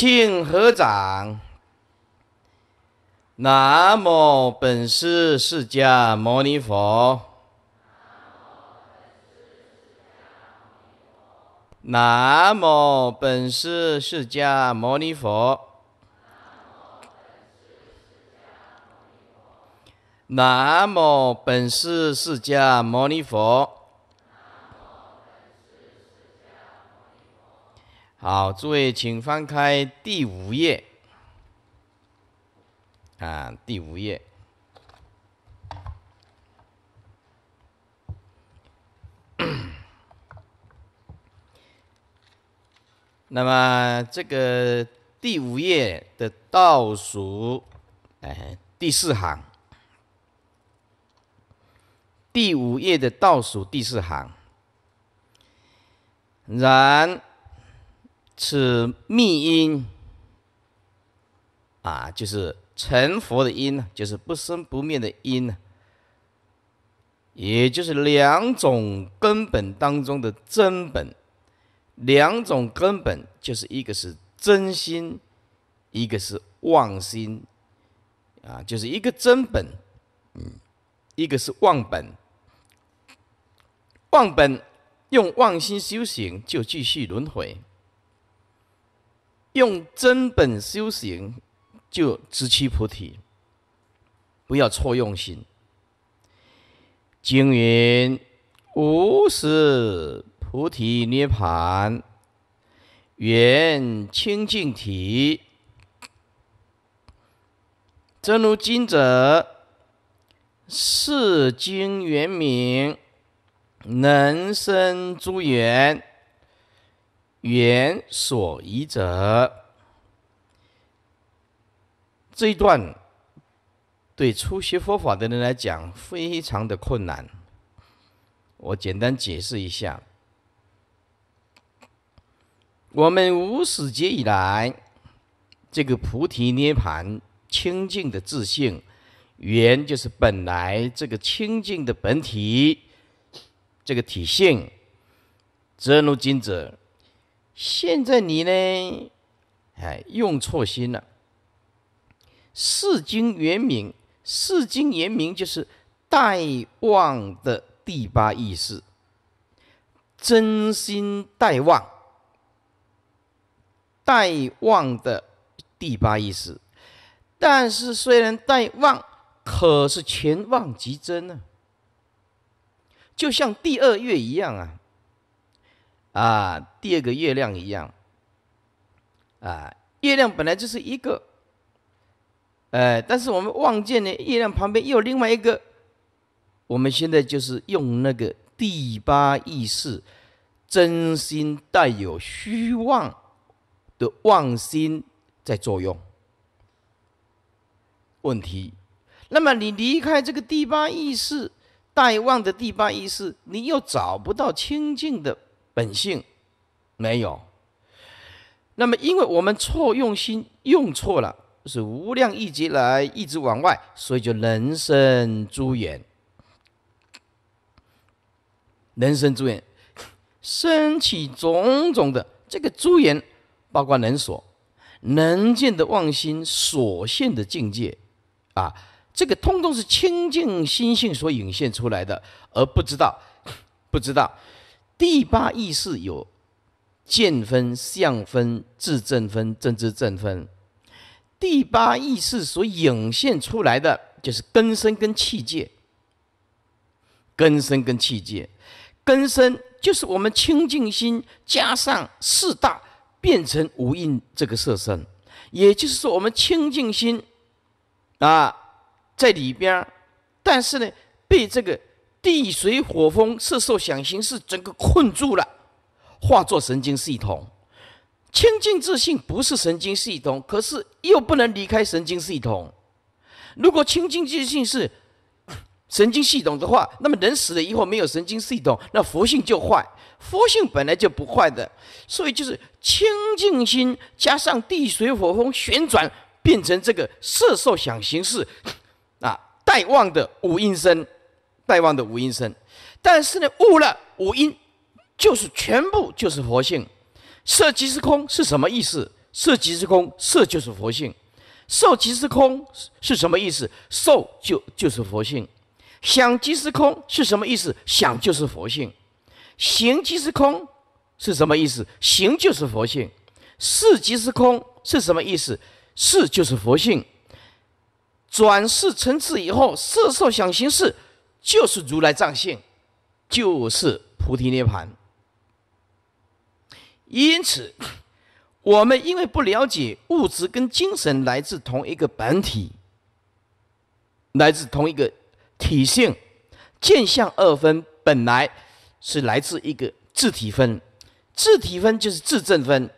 请合掌。南无本师释迦牟尼佛。南无本师释迦牟尼佛。南无本师释迦牟尼佛。好，诸位，请翻开第五页，啊，第五页。那么，这个第五页的倒数，哎，第四行，第五页的倒数第四行，然。是密因啊，就是成佛的因就是不生不灭的因也就是两种根本当中的真本，两种根本就是一个是真心，一个是妄心啊，就是一个真本，嗯，一个是妄本，妄本用妄心修行就继续轮回。用真本修行，就知其菩提。不要错用心。经云：“无始菩提涅盘，缘清净体。真如金者，是经原名，能生诸缘。”缘所依者，这一段对初学佛法的人来讲非常的困难。我简单解释一下：我们无始劫以来，这个菩提涅盘清净的自性，缘就是本来这个清净的本体，这个体性，则如金者现在你呢？哎，用错心了。世经原名，世经原名就是待望的第八意思，真心待望，待望的第八意思。但是虽然待望，可是全望即真呢，就像第二月一样啊。啊，第二个月亮一样。啊，月亮本来就是一个，呃，但是我们望见呢，月亮旁边又有另外一个。我们现在就是用那个第八意识，真心带有虚妄的妄心在作用。问题，那么你离开这个第八意识带望的第八意识，你又找不到清净的。本性没有，那么因为我们错用心用错了，是无量意劫来一直往外，所以就人生诸缘，人生诸缘，升起种种的这个诸缘，包括能所、能见的妄心、所现的境界啊，这个通通是清净心性所涌现出来的，而不知道，不知道。第八意识有见分、相分、自证分、真知证分。第八意识所涌现出来的就是根生跟器界。根生跟器界，根生就是我们清净心加上四大变成无印这个色身，也就是说我们清净心啊在里边但是呢被这个。地水火风色受想行识整个困住了，化作神经系统。清净自性不是神经系统，可是又不能离开神经系统。如果清净自性是神经系统的话，那么人死了以后没有神经系统，那佛性就坏。佛性本来就不坏的，所以就是清净心加上地水火风旋转，变成这个色受想行识啊，带望的五阴身。在望的五阴身，但是呢，悟了五阴，就是全部就是佛性。色即是空是什么意思？色即是空，色就是佛性。受即是空是什么意思？受就就是佛性。想即是空是什么意思？想就是佛性。行即是空是什么意思？行就是佛性。是即是空是什么意思？是就是佛性。转世成次以后，色受想行识。就是如来藏性，就是菩提涅盘。因此，我们因为不了解物质跟精神来自同一个本体，来自同一个体性，见相二分本来是来自一个自体分，自体分就是自证分，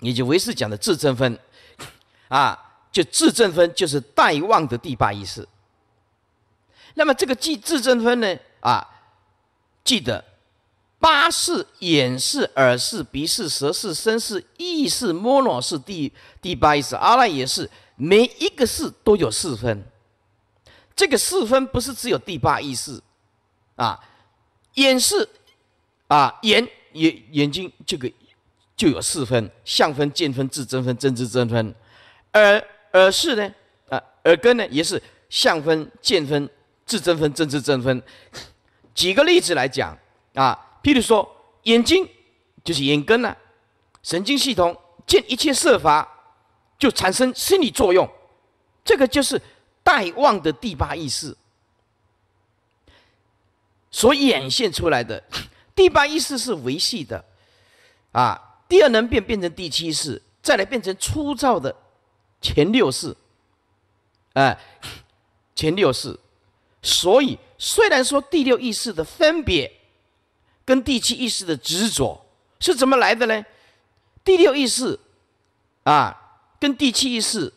也就为师讲的自证分，啊，就自证分就是代望的第八意识。那么这个记自正分呢？啊，记得八是眼是耳是鼻是舌是身是意是摩罗是第第八意识，阿赖耶是每一个意识都有四分。这个四分不是只有第八意识，啊，眼是啊眼眼眼睛这个就有四分，相分、见分、自增分、真字增分。耳耳是呢啊耳根呢也是相分、见分。质争分，争至争分。举个例子来讲啊，譬如说眼睛就是眼根了，神经系统见一切色法，就产生心理作用，这个就是代望的第八意识所显现出来的。第八意识是维系的啊，第二能变变成第七识，再来变成粗糙的前六识，哎，前六识。所以，虽然说第六意识的分别，跟第七意识的执着是怎么来的呢？第六意识，啊，跟第七意识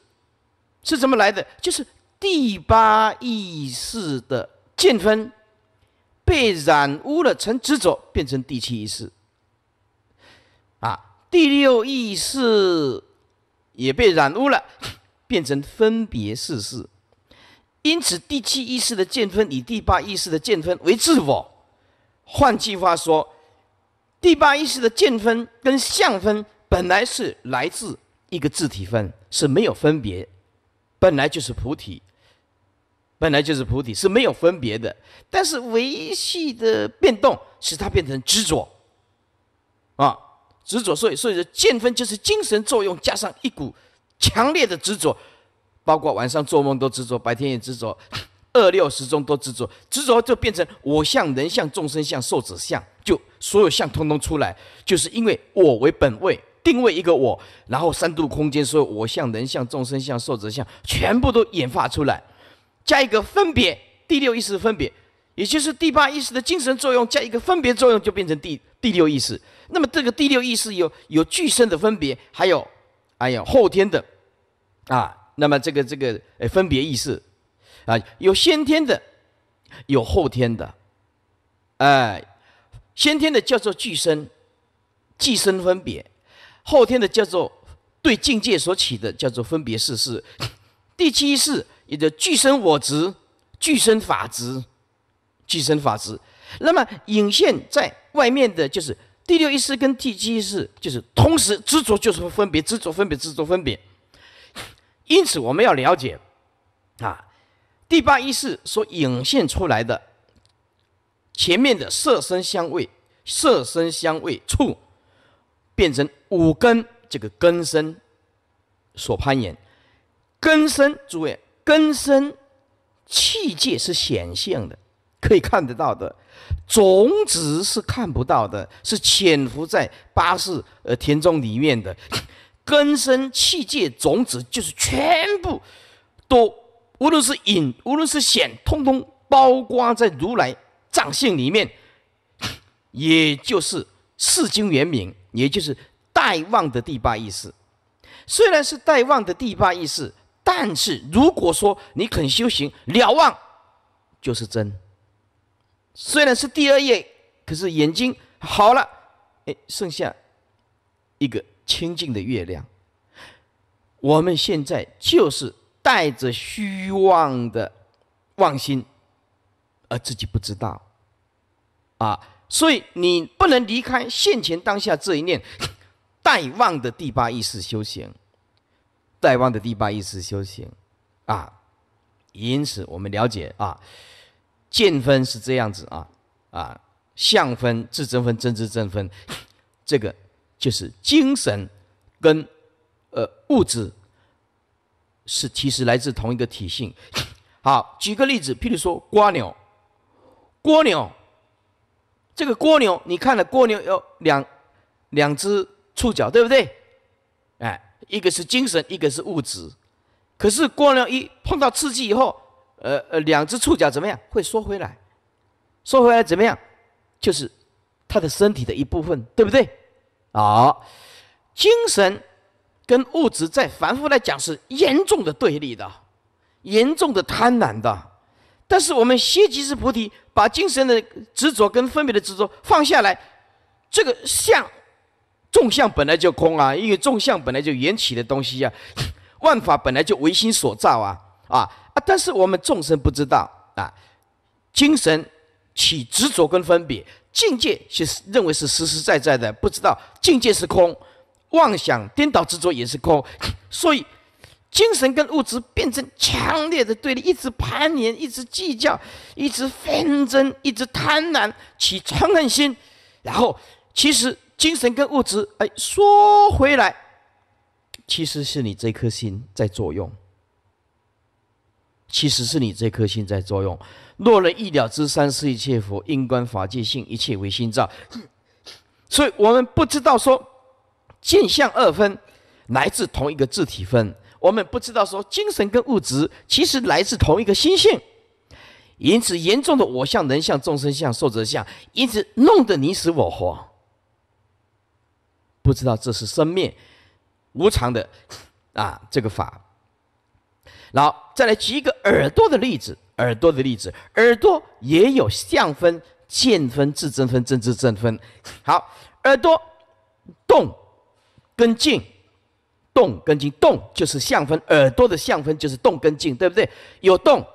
是怎么来的？就是第八意识的见分被染污了，成执着变成第七意识。啊，第六意识也被染污了，变成分别事事。因此，第七意识的见分与第八意识的见分为自我。换句话说，第八意识的见分跟相分本来是来自一个自体分，是没有分别，本来就是菩提，本来就是菩提，是没有分别的。但是维系的变动使它变成执着，啊，执着。所以，所以说见分就是精神作用加上一股强烈的执着。包括晚上做梦都执着，白天也执着，二六十中都执着，执着就变成我相、人相、众生相、寿者相，就所有相通通出来，就是因为我为本位定位一个我，然后三度空间，所以我相、人相、众生相、寿者相全部都演化出来，加一个分别，第六意识分别，也就是第八意识的精神作用，加一个分别作用，就变成第第六意识。那么这个第六意识有有具身的分别，还有，还有后天的，啊。那么这个这个呃分别意识，啊，有先天的，有后天的，哎，先天的叫做俱生，俱生分别；后天的叫做对境界所起的叫做分别事事。第七识，也叫俱生我执、俱生法执、俱生法执。那么引现在外面的就是第六意识跟第七意识，就是同时执着就是分别，执着分别，执着分别。因此，我们要了解，啊，第八一识所涌现出来的前面的色身香味，色身香味触，变成五根这个根身所攀岩。根身，诸位，根身气界是显现的，可以看得到的，种子是看不到的，是潜伏在八识呃田中里面的。根生气界种子，就是全部都，无论是隐无论是显，通通包括在如来藏性里面，也就是《世经》原名，也就是代望的第八意识。虽然是代望的第八意识，但是如果说你肯修行了望，就是真。虽然是第二页，可是眼睛好了，哎，剩下一个。清净的月亮，我们现在就是带着虚妄的妄心，而自己不知道，啊，所以你不能离开现前当下这一念，待 妄的第八意识修行，待妄的第八意识修行，啊，因此我们了解啊，见分是这样子啊啊，相分、自证分、真知正分，这个。就是精神跟呃物质是其实来自同一个体性。好，举个例子，譬如说蜗牛，蜗牛，这个蜗牛，你看了蜗牛有两两只触角，对不对？哎，一个是精神，一个是物质。可是蜗牛一碰到刺激以后，呃呃，两只触角怎么样？会缩回来，缩回来怎么样？就是它的身体的一部分，对不对？好，精神跟物质在凡夫来讲是严重的对立的，严重的贪婪的。但是我们歇即是菩提，把精神的执着跟分别的执着放下来，这个相，众相本来就空啊，因为众相本来就缘起的东西呀，万法本来就唯心所造啊啊啊！但是我们众生不知道啊，精神起执着跟分别。境界是认为是实实在在的，不知道境界是空，妄想颠倒执着也是空，所以精神跟物质变成强烈的对立，一直攀岩，一直计较，一直纷争，一直贪婪起嗔恨心，然后其实精神跟物质，哎，说回来，其实是你这颗心在作用。其实是你这颗心在作用。若人意了之三世一切佛，因观法界性，一切唯心造。所以我们不知道说，见相二分来自同一个自体分；我们不知道说，精神跟物质其实来自同一个心性。因此，严重的我相、人相、众生相、寿者相，因此弄得你死我活。不知道这是生命无常的啊，这个法。然后再来举一个耳朵的例子，耳朵的例子，耳朵也有相分、见分、自证分、真知证分。好，耳朵动跟静，动跟静，动就是相分，耳朵的相分就是动跟静，对不对？有动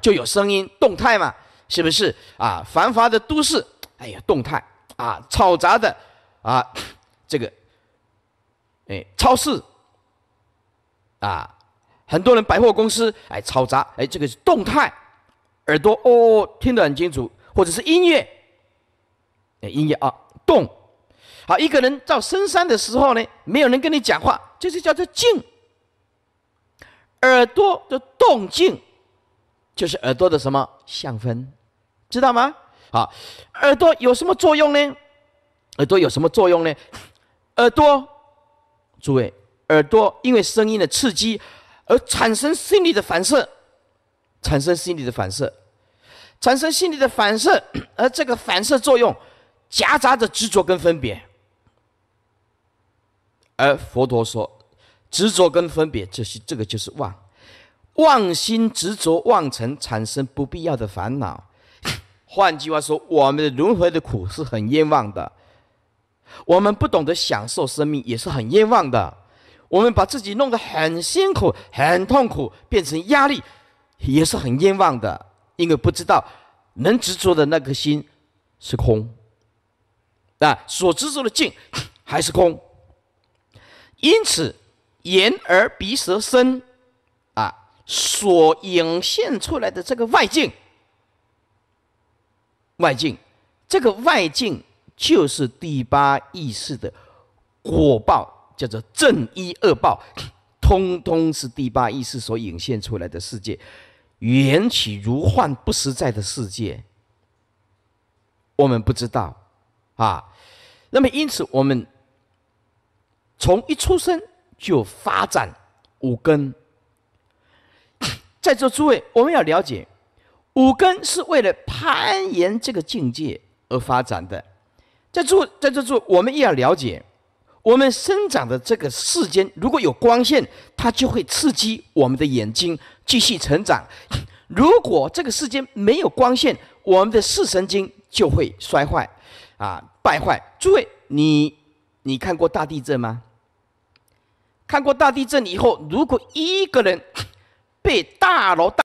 就有声音，动态嘛，是不是啊？繁华的都市，哎呀，动态啊，嘈杂的啊，这个，哎，超市。啊，很多人百货公司，哎，嘈杂，哎，这个是动态，耳朵哦，听得很清楚，或者是音乐，哎，音乐啊，动，好，一个人到深山的时候呢，没有人跟你讲话，这就叫做静，耳朵的动静，就是耳朵的什么相分，知道吗？好，耳朵有什么作用呢？耳朵有什么作用呢？耳朵，诸位。耳朵因为声音的刺激而产生心理的反射，产生心理的反射，产生心理的反射，而这个反射作用夹杂着执着跟分别。而佛陀说，执着跟分别就是这个就是妄，妄心执着妄尘，产生不必要的烦恼。换句话说，我们的轮回的苦是很冤枉的，我们不懂得享受生命也是很冤枉的。我们把自己弄得很辛苦、很痛苦，变成压力，也是很冤枉的，因为不知道能执着的那颗心是空啊，所执着的境还是空。因此，眼耳鼻舌身啊，所影现出来的这个外境，外境，这个外境就是第八意识的果报。叫做正一恶报，通通是第八意识所引现出来的世界，缘起如幻不实在的世界，我们不知道啊。那么因此，我们从一出生就发展五根。在座诸位，我们要了解五根是为了攀岩这个境界而发展的。在座，在座诸位，我们也要了解。我们生长的这个世间，如果有光线，它就会刺激我们的眼睛继续成长；如果这个世间没有光线，我们的视神经就会摔坏、啊败坏。诸位，你你看过大地震吗？看过大地震以后，如果一个人被大楼、大